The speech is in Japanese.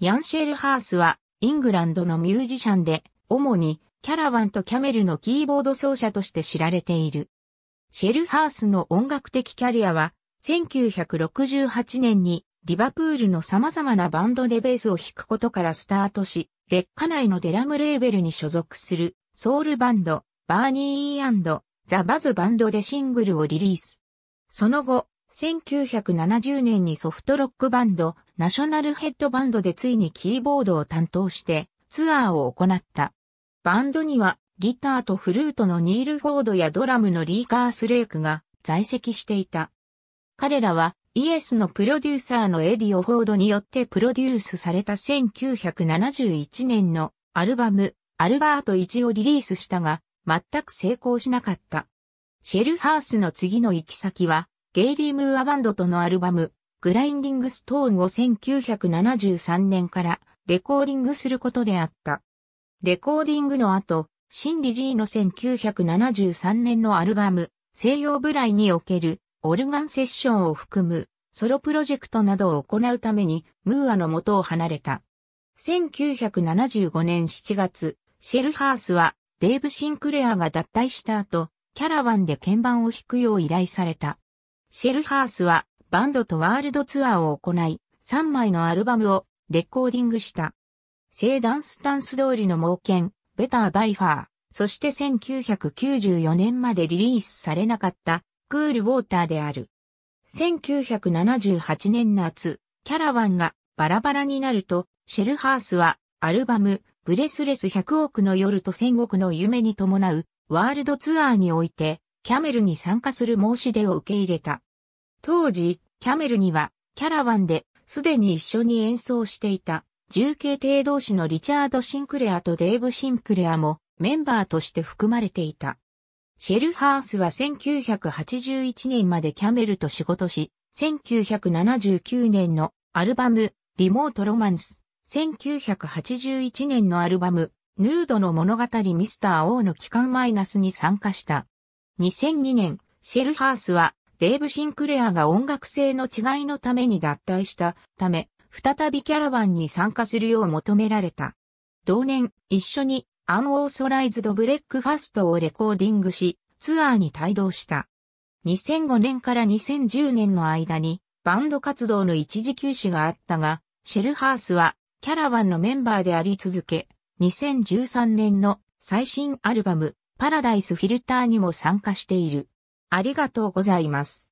ヤンシェルハースは、イングランドのミュージシャンで、主に、キャラバンとキャメルのキーボード奏者として知られている。シェルハースの音楽的キャリアは、1968年に、リバプールの様々なバンドでベースを弾くことからスタートし、劣化内のデラムレーベルに所属する、ソウルバンド、バーニーザ・バズバンドでシングルをリリース。その後、1970年にソフトロックバンド、ナショナルヘッドバンドでついにキーボードを担当してツアーを行った。バンドにはギターとフルートのニール・フォードやドラムのリー・カースレイクが在籍していた。彼らはイエスのプロデューサーのエディオ・フォードによってプロデュースされた1971年のアルバム、アルバート1をリリースしたが、全く成功しなかった。シェルハースの次の行き先は、ゲイリー・ムーアバンドとのアルバム、グラインディング・ストーンを1973年からレコーディングすることであった。レコーディングの後、シン・リジーの1973年のアルバム、西洋ブライにおけるオルガンセッションを含むソロプロジェクトなどを行うためにムーアの元を離れた。1975年7月、シェルハースはデイブ・シンクレアが脱退した後、キャラバンで鍵盤を弾くよう依頼された。シェルハースはバンドとワールドツアーを行い、3枚のアルバムをレコーディングした。聖ダンスタンス通りの猛犬、ベターバイファー、そして1994年までリリースされなかったクールウォーターである。1978年夏、キャラバンがバラバラになると、シェルハースはアルバム、ブレスレス100億の夜と1000億の夢に伴うワールドツアーにおいて、キャメルに参加する申し出を受け入れた。当時、キャメルには、キャラワンで、すでに一緒に演奏していた、重慶帝同士のリチャード・シンクレアとデーブ・シンクレアも、メンバーとして含まれていた。シェルハースは1981年までキャメルと仕事し、1979年のアルバム、リモート・ロマンス、1981年のアルバム、ヌードの物語ミスター・オーの期間マイナスに参加した。2002年、シェルハースはデーブ・シンクレアが音楽性の違いのために脱退したため、再びキャラバンに参加するよう求められた。同年、一緒にアンオーソライズドブレックファストをレコーディングし、ツアーに帯同した。2005年から2010年の間にバンド活動の一時休止があったが、シェルハースはキャラバンのメンバーであり続け、2013年の最新アルバムパラダイスフィルターにも参加している。ありがとうございます。